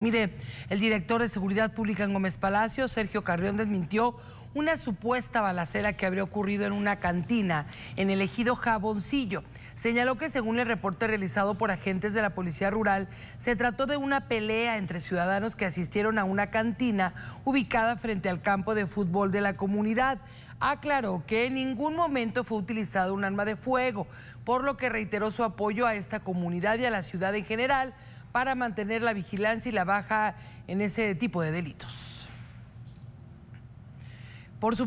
Mire, el director de Seguridad Pública en Gómez Palacio, Sergio Carrión, desmintió una supuesta balacera que habría ocurrido en una cantina en el ejido Jaboncillo. Señaló que según el reporte realizado por agentes de la Policía Rural, se trató de una pelea entre ciudadanos que asistieron a una cantina ubicada frente al campo de fútbol de la comunidad. Aclaró que en ningún momento fue utilizado un arma de fuego, por lo que reiteró su apoyo a esta comunidad y a la ciudad en general para mantener la vigilancia y la baja en ese tipo de delitos. Por